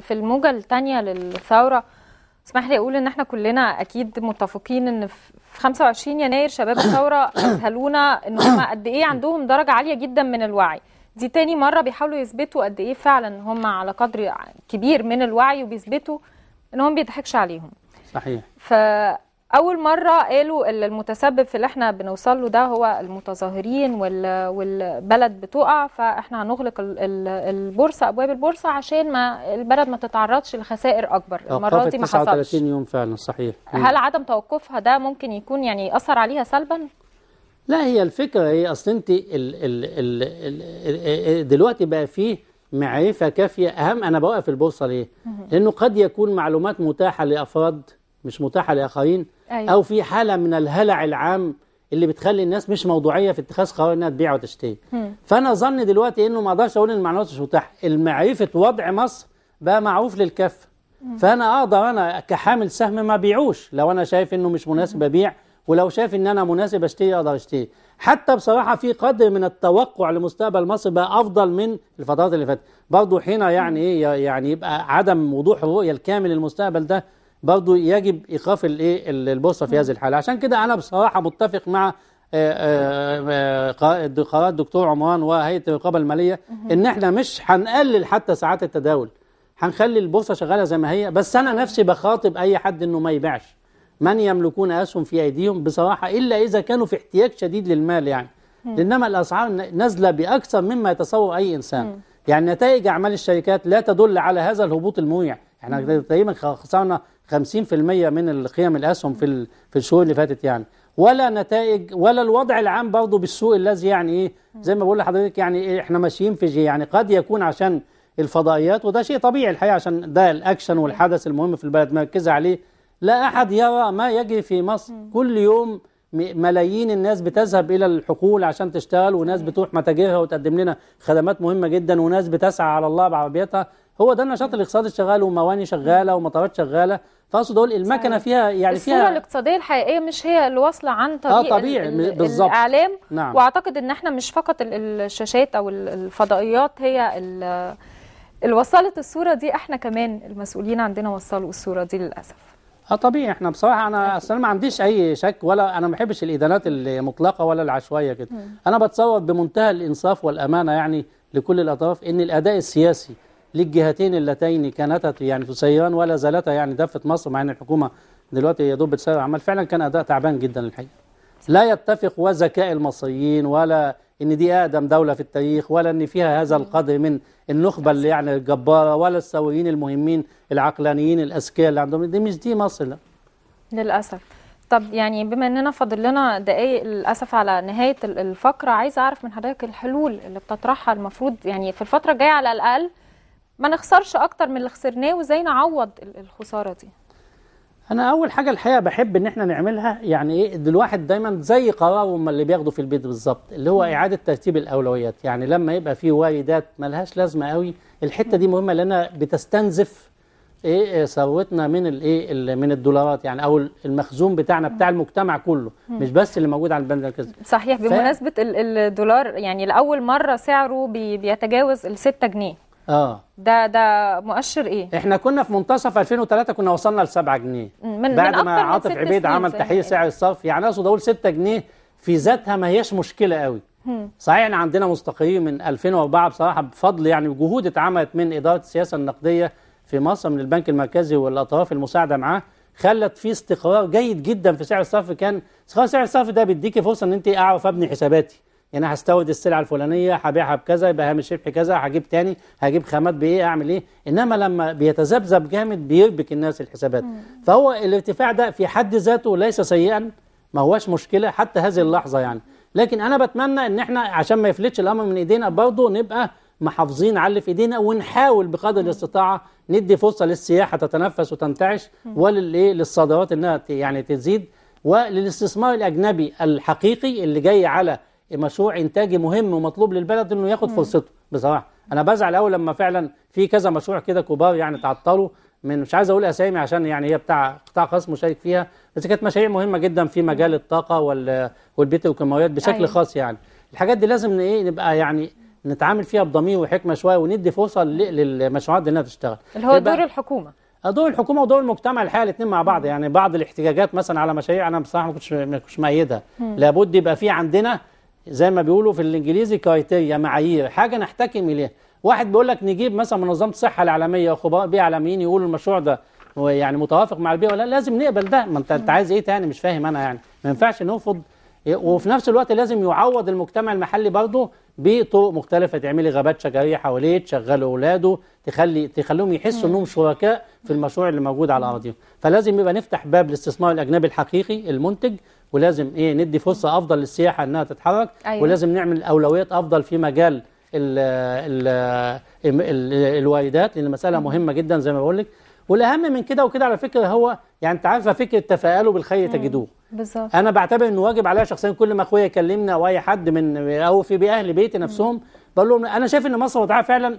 في الموجة الثانية للثورة اسمح لي اقول ان احنا كلنا اكيد متفقين ان في 25 يناير شباب الثورة اذهلونا ان هم قد ايه عندهم درجة عالية جدا من الوعي دي تاني مرة بيحاولوا يثبتوا قد ايه فعلا هم على قدر كبير من الوعي وبيثبتوا إن هم بيضحكش عليهم صحيح ف اول مره قالوا المتسبب في اللي احنا بنوصل له ده هو المتظاهرين والبلد بتقع فاحنا هنغلق البورصه ابواب البورصه عشان ما البلد ما تتعرضش لخسائر اكبر المره دي ما حصلش 39 يوم فعلا صحيح هل عدم توقفها ده ممكن يكون يعني ياثر عليها سلبا لا هي الفكره هي إيه؟ اصل انت دلوقتي بقى فيه معرفه كافيه اهم انا بوقف البورصه ليه لانه قد يكون معلومات متاحه لافراد مش متاحة لآخرين أيوة. أو في حالة من الهلع العام اللي بتخلي الناس مش موضوعية في اتخاذ قرار إنها تبيع وتشتري فأنا ظني دلوقتي إنه ما أقدرش أقول إن المعلومات مش متاحة المعرفة وضع مصر بقى معروف للكف فأنا أقدر أنا كحامل سهم ما بيعوش لو أنا شايف إنه مش مناسب أبيع ولو شايف إن أنا مناسب أشتري أقدر أشتري حتى بصراحة في قدر من التوقع لمستقبل مصر بقى أفضل من الفترات اللي فاتت برضه حين يعني إيه يعني يبقى عدم وضوح الرؤية الكامل للمستقبل ده برضه يجب ايقاف الايه البورصه في هذه الحاله عشان كده انا بصراحه متفق مع آه، آه، آه، قرار الدكتور عمران وهيئه الرقابه الماليه ان احنا مش هنقلل حتى ساعات التداول هنخلي البورصه شغاله زي ما هي بس انا نفسي بخاطب اي حد انه ما يبيعش من يملكون اسهم في ايديهم بصراحه الا اذا كانوا في احتياج شديد للمال يعني انما الاسعار نازله باكثر مما يتصور اي انسان يعني نتائج اعمال الشركات لا تدل على هذا الهبوط المويع احنا تقريبا خسرنا 50% من القيم الاسهم في في الشهور اللي فاتت يعني ولا نتائج ولا الوضع العام برضه بالسوق الذي يعني ايه زي ما بقول لحضرتك يعني إيه، احنا ماشيين في جي يعني قد يكون عشان الفضائيات وده شيء طبيعي الحقيقه عشان ده الاكشن والحدث المهم في البلد مركزه عليه لا احد يرى ما يجري في مصر كل يوم ملايين الناس بتذهب إلى الحقول عشان تشتغل وناس بتروح متاجرها وتقدم لنا خدمات مهمة جدا وناس بتسعى على الله بعربيتها هو ده النشاط الاقتصادي شغال ومواني شغالة ومطارات شغالة فاقصد اقول المكنه فيها يعني فيها الصوره الاقتصاديه الحقيقيه مش هي اللي واصله عن طريق اه طبيعي بالظبط الاعلام نعم. واعتقد ان احنا مش فقط الشاشات او الفضائيات هي اللي وصلت الصوره دي احنا كمان المسؤولين عندنا وصلوا الصوره دي للاسف اه طبيعي احنا بصراحه انا اصل انا ما عنديش اي شك ولا انا ما بحبش الادانات المطلقه ولا العشوائيه كده انا بتصور بمنتهى الانصاف والامانه يعني لكل الاطراف ان الاداء السياسي للجهتين اللتين كانتا يعني تسيران ولا زالتا يعني دفه مصر مع ان الحكومه دلوقتي يا دوب بتسير اعمال فعلا كان اداء تعبان جدا الحقيقه لا يتفق وذكاء المصريين ولا ان دي اقدم دوله في التاريخ ولا ان فيها هذا القدر من النخبه اللي يعني الجباره ولا الثوريين المهمين العقلانيين الاذكياء اللي عندهم دي مش دي مصر للاسف طب يعني بما اننا فاضل لنا دقايق للاسف على نهايه الفقره عايزه اعرف من حضرتك الحلول اللي بتطرحها المفروض يعني في الفتره الجايه على الاقل ما نخسرش اكتر من اللي خسرناه وازاي نعوض الخساره دي انا اول حاجه الحقيقه بحب ان احنا نعملها يعني ايه الواحد دايما زي قراره ما اللي بياخده في البيت بالظبط اللي هو اعاده ترتيب الاولويات يعني لما يبقى في واردات ملهاش لازمه قوي الحته دي مهمه لانها بتستنزف ايه, إيه، ثروتنا من الايه من الدولارات يعني او المخزون بتاعنا بتاع المجتمع كله مش بس اللي موجود على البنك المركزي صحيح بمناسبه ف... الدولار يعني لاول مره سعره بيتجاوز ال 6 جنيه اه ده ده مؤشر ايه احنا كنا في منتصف 2003 كنا وصلنا ل 7 جنيه من بعد من ما عاطف عبيد عمل تحقيق سعر الصرف يعني اقصد اقول 6 جنيه في ذاتها ما هياش مشكله قوي هم. صحيح ان عندنا مستقرين من 2004 بصراحه بفضل يعني جهود اتعملت من اداره السياسه النقديه في مصر من البنك المركزي والاطراف المساعده معاه خلت في استقرار جيد جدا في سعر الصرف كان سعر الصرف ده بيديكي فرصه ان انت اعرف ابني حساباتي يعني هستورد السلعه الفلانيه هبيعها بكذا يبقى هامش ربح كذا هجيب تاني هجيب خامات بايه اعمل ايه انما لما بيتذبذب جامد بيربك الناس الحسابات فهو الارتفاع ده في حد ذاته ليس سيئا ما هواش مشكله حتى هذه اللحظه يعني لكن انا بتمنى ان احنا عشان ما يفلتش الامر من ايدينا برضه نبقى محافظين على اللي في ايدينا ونحاول بقدر الاستطاعه ندي فرصه للسياحه تتنفس وتنتعش وللايه للصادرات انها يعني تزيد وللاستثمار الاجنبي الحقيقي اللي جاي على مشروع انتاجي مهم ومطلوب للبلد انه ياخد فرصته بصراحه انا بزعل قوي لما فعلا في كذا مشروع كده كبار يعني تعطلوا من مش عايز اقول اسامي عشان يعني هي بتاع قطاع خاص مشارك فيها بس كانت مشاريع مهمه جدا في مجال الطاقه والبيت والكيماويات بشكل أيوة. خاص يعني الحاجات دي لازم ايه نبقى يعني نتعامل فيها بضمير وحكمه شويه وندي فرصه للمشروعات دي انها تشتغل اللي هو دور الحكومه آه، دور الحكومه ودور المجتمع الحقيقه الاثنين مع بعض يعني بعض الاحتجاجات مثلا على مشاريع انا بصراحه ما كنتش ما كنتش مايدها لابد يبقى في عندنا زي ما بيقولوا في الانجليزي كايتيريا معايير حاجه نحتكم اليها واحد بيقول لك نجيب مثلا منظمه الصحه العالميه وخبراء بيئه عالميين يقولوا المشروع ده يعني متوافق مع البيئه ولا لازم نقبل ده ما انت انت عايز ايه تاني مش فاهم انا يعني ما ينفعش نرفض إيه، وفي نفس الوقت لازم يعوض المجتمع المحلي برضه بطرق مختلفه تعملي غابات شجريه حواليه تشغل اولاده تخلي تخليهم يحسوا انهم شركاء في المشروع اللي موجود على اراضيهم فلازم يبقى نفتح باب الاستثمار الاجنبي الحقيقي المنتج ولازم ايه ندي فرصه افضل للسياحه انها تتحرك أيوة. ولازم نعمل اولويات افضل في مجال الـ الـ الـ الواردات لان المساله مهمه جدا زي ما بقول لك والاهم من كده وكده على فكره هو يعني انت عارفه فكره تفاءلوا بالخير تجدوه بالظبط انا بعتبر انه واجب عليا شخصيا كل ما اخويا يكلمنا او اي حد من او في اهل بيتي نفسهم بقول لهم انا شايف ان مصر وضعها فعلا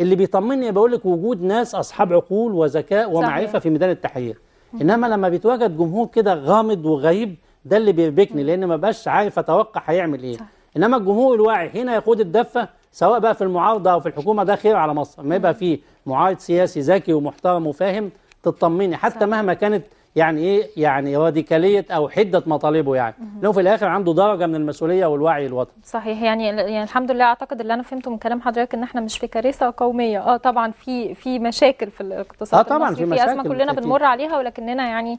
اللي بيطمني بقول لك وجود ناس اصحاب عقول وذكاء ومعرفه في ميدان التحرير انما لما بيتواجد جمهور كده غامض وغريب ده اللي بيربكني لان ما بقاش عارف اتوقع هيعمل ايه صح. انما الجمهور الواعي هنا يقود الدفه سواء بقى في المعارضه او في الحكومه ده خير على مصر ما يبقى في معارض سياسي ذكي ومحترم وفاهم تطمني حتى مهما كانت يعني ايه يعني راديكاليه او حده مطالبه يعني لو في الاخر عنده درجه من المسؤوليه والوعي الوطني صحيح يعني يعني الحمد لله اعتقد اللي انا فهمته من كلام حضرتك ان احنا مش في كارثه قوميه اه طبعا في في مشاكل في الاقتصاد آه طبعا المصري في, مشاكل في ازمه كلنا بنمر عليها ولكننا يعني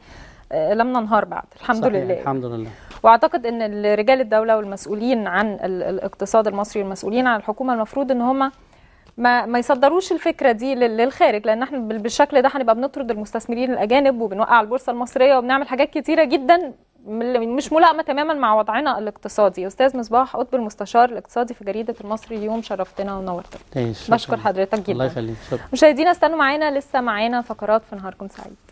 آه لم ننهار بعد الحمد صحيح لله الحمد لله واعتقد ان رجال الدوله والمسؤولين عن الاقتصاد المصري والمسؤولين عن الحكومه المفروض ان هم ما ما يصدروش الفكره دي للخارج لان احنا بالشكل ده هنبقى بنطرد المستثمرين الاجانب وبنوقع البورصه المصريه وبنعمل حاجات كتيره جدا مش ملائمه تماما مع وضعنا الاقتصادي استاذ مصباح قطب المستشار الاقتصادي في جريده المصري اليوم شرفتنا ونورتنا بشكر حضرتك جدا الله يخليك مشاهدينا استنوا معانا لسه معانا فقرات في نهاركم سعيد